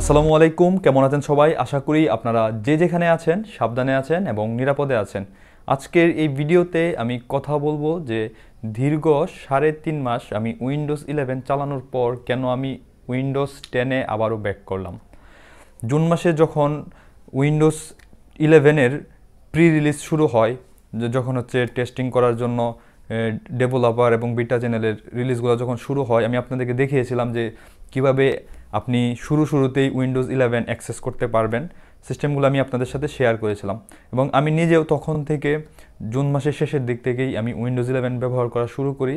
আসসালামু আলাইকুম কেমন আছেন সবাই আশা করি আপনারা যে যেখানে আছেন সাবধানে আছেন এবং নিরাপদে আছেন আজকের এই ভিডিওতে আমি কথা বলবো যে দীর্ঘ সাড়ে তিন মাস আমি উইন্ডোজ ইলেভেন চালানোর পর কেন আমি উইন্ডোজ টেনে আবারও ব্যাক করলাম জুন মাসে যখন উইন্ডোজ ইলেভেনের প্রি রিলিজ শুরু হয় যখন হচ্ছে টেস্টিং করার জন্য ডেভেলপার এবং বিটা চ্যানেলের রিলিজগুলো যখন শুরু হয় আমি আপনাদেরকে দেখিয়েছিলাম যে কিভাবে আপনি শুরু শুরুতেই উইন্ডোজ ইলেভেন অ্যাক্সেস করতে পারবেন সিস্টেমগুলো আমি আপনাদের সাথে শেয়ার করেছিলাম এবং আমি নিজেও তখন থেকে জুন মাসের শেষের দিক থেকেই আমি উইন্ডোজ ইলেভেন ব্যবহার করা শুরু করি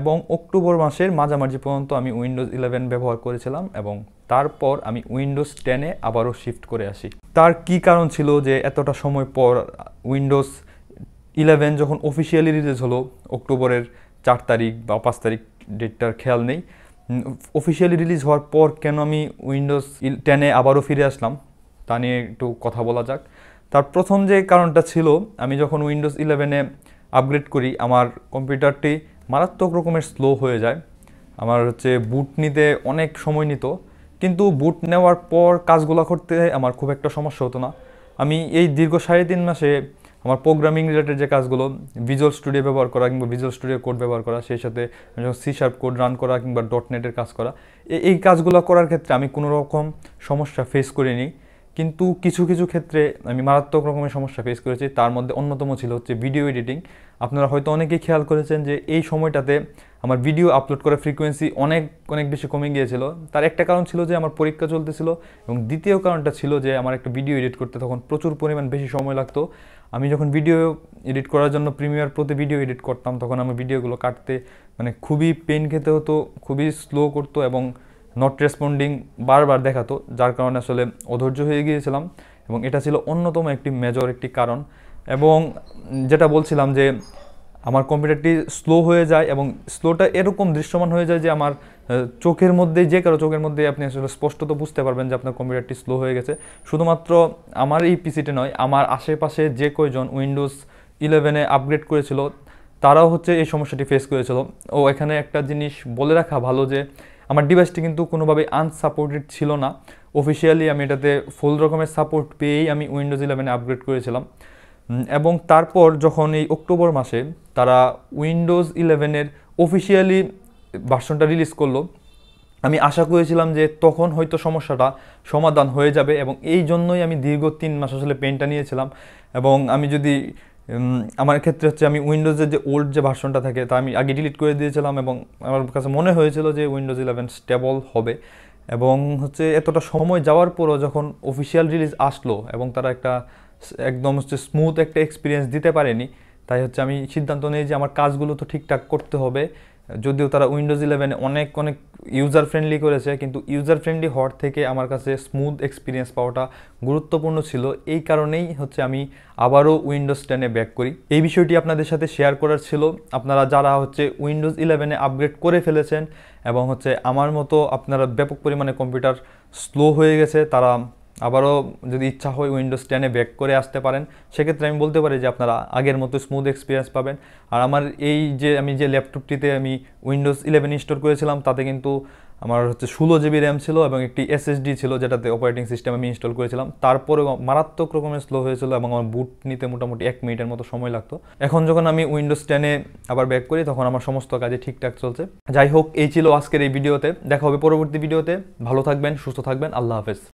এবং অক্টোবর মাসের মাঝামাঝি পর্যন্ত আমি উইন্ডোজ ইলেভেন ব্যবহার করেছিলাম এবং তারপর আমি উইন্ডোজ টেনে আবারও শিফট করে আসি তার কি কারণ ছিল যে এতটা সময় পর উইন্ডোজ ইলেভেন যখন অফিসিয়ালি রিলিজ হলো অক্টোবরের চার তারিখ বা পাঁচ তারিখ ডেটটার খেয়াল নেই অফিসিয়ালি রিলিজ হওয়ার পর কেন আমি উইন্ডোজ টেনে আবারও ফিরে আসলাম তা নিয়ে একটু কথা বলা যাক তার প্রথম যে কারণটা ছিল আমি যখন উইন্ডোজ ইলেভেনে আপগ্রেড করি আমার কম্পিউটারটি মারাত্মক রকমের স্লো হয়ে যায় আমার হচ্ছে বুট নিতে অনেক সময় নিত কিন্তু বুট নেওয়ার পর কাজগুলো করতে আমার খুব একটা সমস্যা হতো না আমি এই দীর্ঘ সাড়ে তিন মাসে আমার প্রোগ্রামিং রিলেটেড যে কাজগুলো ভিজুয়াল স্টুডিও ব্যবহার করা কিংবা ভিজুয়াল স্টুডিও কোড ব্যবহার করা সেই সাথে সি শার্প কোড রান করা কিংবা ডট নেটের কাজ করা এই কাজগুলো করার ক্ষেত্রে আমি কোনো রকম সমস্যা ফেস করিনি কিন্তু কিছু কিছু ক্ষেত্রে আমি মারাত্মক রকমের সমস্যা ফেস করেছি তার মধ্যে অন্যতম ছিল হচ্ছে ভিডিও এডিটিং আপনারা হয়তো অনেকেই খেয়াল করেছেন যে এই সময়টাতে আমার ভিডিও আপলোড করার ফ্রিকোয়েন্সি অনেক অনেক বেশি কমে গিয়েছিল তার একটা কারণ ছিল যে আমার পরীক্ষা চলতেছিল এবং দ্বিতীয় কারণটা ছিল যে আমার একটা ভিডিও এডিট করতে তখন প্রচুর পরিমাণ বেশি সময় লাগতো আমি যখন ভিডিও এডিট করার জন্য প্রিমিয়ার প্রতি ভিডিও এডিট করতাম তখন আমার ভিডিওগুলো কাটতে মানে খুবই পেন খেতে হতো খুবই স্লো করতো এবং নট রেসপন্ডিং বারবার দেখাতো যার কারণে আসলে অধৈর্য হয়ে গিয়েছিলাম এবং এটা ছিল অন্যতম একটি মেজর একটি কারণ এবং যেটা বলছিলাম যে আমার কম্পিউটারটি স্লো হয়ে যায় এবং স্লোটা এরকম দৃশ্যমান হয়ে যায় যে আমার চোখের মধ্যে যে কারো চোখের মধ্যে আপনি আসলে স্পষ্টত বুঝতে পারবেন যে আপনার কম্পিউটারটি স্লো হয়ে গেছে শুধুমাত্র আমার এই পিসিটি নয় আমার আশেপাশে যে কয়জন উইন্ডোজ ইলেভেনে আপগ্রেড করেছিল তারাও হচ্ছে এই সমস্যাটি ফেস করেছিল ও এখানে একটা জিনিস বলে রাখা ভালো যে আমার ডিভাইসটি কিন্তু কোনোভাবে আনসাপোর্টেড ছিল না অফিসিয়ালি আমি এটাতে ফুল রকমের সাপোর্ট পেয়েই আমি উইন্ডোজ ইলেভেনে আপগ্রেড করেছিলাম এবং তারপর যখন এই অক্টোবর মাসে তারা উইন্ডোজ ইলেভেনের অফিসিয়ালি ভার্সনটা রিলিজ করলো আমি আশা করেছিলাম যে তখন হয়তো সমস্যাটা সমাধান হয়ে যাবে এবং এই জন্যই আমি দীর্ঘ তিন মাস আসলে পেনটা নিয়েছিলাম এবং আমি যদি আমার ক্ষেত্রে হচ্ছে আমি উইন্ডোজের যে ওল্ড যে ভার্সনটা থাকে তা আমি আগে ডিলিট করে দিয়েছিলাম এবং আমার কাছে মনে হয়েছিল যে উইন্ডোজ ইলেভেন স্টেবল হবে এবং হচ্ছে এতটা সময় যাওয়ার পরও যখন অফিসিয়াল রিলিজ আসলো এবং তারা একটা একদম হচ্ছে স্মুথ একটা এক্সপিরিয়েন্স দিতে পারেনি তাই হচ্ছে আমি সিদ্ধান্ত নিই যে আমার কাজগুলো তো ঠিকঠাক করতে হবে যদিও তারা উইন্ডোজ ইলেভেন অনেক অনেক ইউজার ফ্রেন্ডলি করেছে কিন্তু ইউজার ফ্রেন্ডলি হওয়ার থেকে আমার কাছে স্মুথ এক্সপিরিয়েন্স পাওয়াটা গুরুত্বপূর্ণ ছিল এই কারণেই হচ্ছে আমি আবারও উইন্ডোজ টেনে ব্যাক করি এই বিষয়টি আপনাদের সাথে শেয়ার করার ছিল আপনারা যারা হচ্ছে উইন্ডোজ ইলেভেনে আপগ্রেড করে ফেলেছেন এবং হচ্ছে আমার মতো আপনারা ব্যাপক পরিমাণে কম্পিউটার স্লো হয়ে গেছে তারা আবারও যদি ইচ্ছা হয় উইন্ডোজ টেনে ব্যাক করে আসতে পারেন সেক্ষেত্রে আমি বলতে পারি যে আপনারা আগের মতো স্মুথ এক্সপিরিয়েন্স পাবেন আর আমার এই যে আমি যে ল্যাপটপটিতে আমি উইন্ডোজ ইলেভেন ইনস্টল করেছিলাম তাতে কিন্তু আমার হচ্ছে ষোলো জিবি র্যাম ছিল এবং একটি এসএসডি ছিল যেটাতে অপারেটিং সিস্টেম আমি ইনস্টল করেছিলাম তারপরে মারাত্মক রকমের স্লো হয়েছিল এবং আমার বুট নিতে মোটামুটি এক মিনিটের মতো সময় লাগতো এখন যখন আমি উইন্ডোজ টেনে আবার ব্যাক করি তখন আমার সমস্ত কাজে ঠিকঠাক চলছে যাই হোক এই ছিল আজকের এই ভিডিওতে দেখা হবে পরবর্তী ভিডিওতে ভালো থাকবেন সুস্থ থাকবেন আল্লাহ হাফেজ